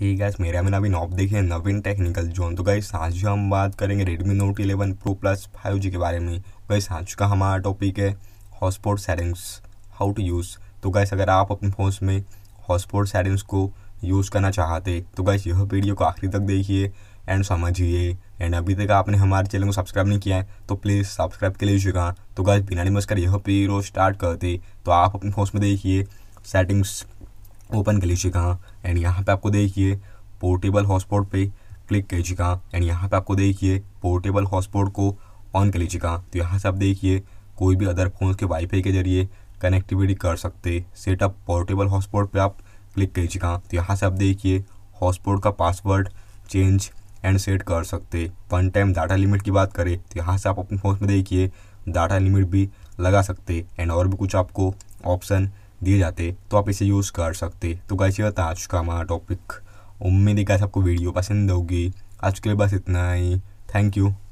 ही gas मेरा मैंने अभी नॉप देखिए नवीन टेक्निकल जोन तो गई आज जो हम बात करेंगे Redmi Note 11 Pro Plus five G के बारे में गई आज का हमारा टॉपिक है hotspot settings how to use तो गैस अगर आप अपने फ़ोन में हॉटस्पॉट सेटिंग्स को यूज़ करना चाहते तो गैस यह वीडियो को आखिरी तक देखिए एंड समझिए एंड अभी तक आपने हमारे चैनल को सब्सक्राइब नहीं किया है तो प्लीज़ सब्सक्राइब के लीजिएगा तो गैस बिना नमस्कार यह वीडियो स्टार्ट करते तो आप अपने फोन में देखिए सेटिंग्स ओपन कर कलीजिएगा एंड यहाँ पे आपको देखिए पोर्टेबल हॉटस्पॉट पे क्लिक कीजिएगा एंड यहाँ पे आपको देखिए पोर्टेबल हॉटस्पॉट को ऑन कर लीजिएगा तो यहाँ से आप देखिए कोई भी अदर फोन के वाईफाई के जरिए कनेक्टिविटी कर सकते सेटअप पोर्टेबल हॉटस्पॉट पे आप क्लिक कीजिएगा तो यहाँ से आप देखिए हॉटस्पॉट का पासवर्ड चेंज एंड सेट कर सकते वन टाइम डाटा लिमिट की बात करें तो यहाँ से आप अपने फ़ोन में देखिए डाटा लिमिट भी लगा सकते एंड और भी कुछ आपको ऑप्शन दिए जाते तो आप इसे यूज़ कर सकते तो गाइस होता था आज का हमारा टॉपिक उम्मीद है गाइस आपको वीडियो पसंद होगी आज के लिए बस इतना ही थैंक यू